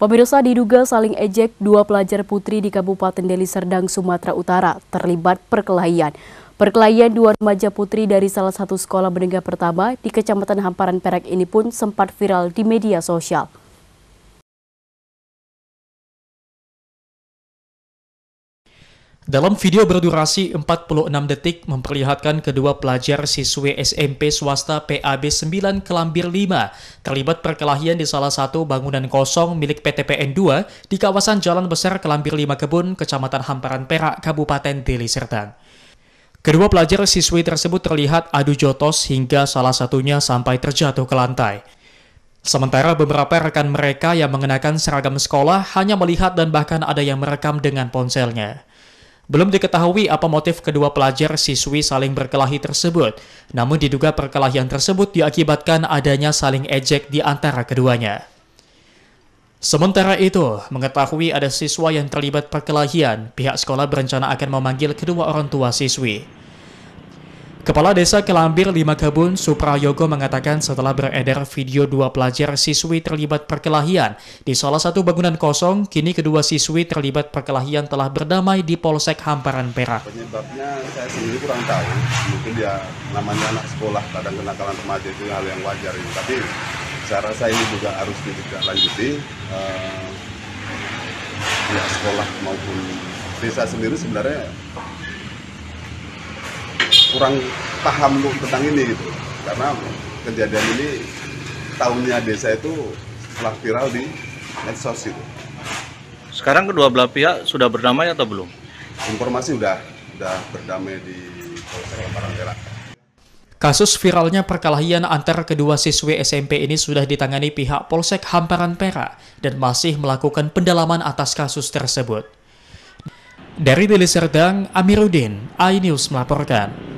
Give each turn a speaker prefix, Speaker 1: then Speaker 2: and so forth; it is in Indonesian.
Speaker 1: Pemirsa diduga saling ejek dua pelajar putri di Kabupaten Deli Serdang, Sumatera Utara terlibat perkelahian. Perkelahian dua remaja putri dari salah satu sekolah menengah pertama di Kecamatan Hamparan Perak ini pun sempat viral di media sosial.
Speaker 2: Dalam video berdurasi 46 detik memperlihatkan kedua pelajar siswi SMP swasta PAB 9 Kelambir 5 terlibat perkelahian di salah satu bangunan kosong milik PTPN 2 di kawasan Jalan Besar Kelambir 5 Kebun, Kecamatan Hamparan Perak, Kabupaten Deli Serdang. Kedua pelajar siswi tersebut terlihat adu jotos hingga salah satunya sampai terjatuh ke lantai. Sementara beberapa rekan mereka yang mengenakan seragam sekolah hanya melihat dan bahkan ada yang merekam dengan ponselnya. Belum diketahui apa motif kedua pelajar siswi saling berkelahi tersebut, namun diduga perkelahian tersebut diakibatkan adanya saling ejek di antara keduanya. Sementara itu, mengetahui ada siswa yang terlibat perkelahian, pihak sekolah berencana akan memanggil kedua orang tua siswi. Kepala Desa Kelambir Lima Kebun Suprayogo mengatakan setelah beredar video dua pelajar siswi terlibat perkelahian di salah satu bangunan kosong, kini kedua siswi terlibat perkelahian telah berdamai di Polsek Hamparan Perak.
Speaker 1: Penyebabnya saya sendiri kurang tahu, mungkin dia namanya anak sekolah, kadang kenakalan remaja itu hal yang wajar ini. Tapi saya rasa ini juga harus ditindaklanjuti. eh, ya sekolah maupun desa sendiri sebenarnya kurang paham untuk tentang ini gitu karena kejadian ini tahunnya desa itu telah viral di medsos itu sekarang kedua belah pihak sudah berdamai atau belum informasi sudah sudah berdamai di Polsek Lemparang Perak
Speaker 2: Kasus viralnya perkelahian antara kedua siswi SMP ini sudah ditangani pihak Polsek Hamparan Perak dan masih melakukan pendalaman atas kasus tersebut. Dari Deli Serdang, Amiruddin, iNews melaporkan.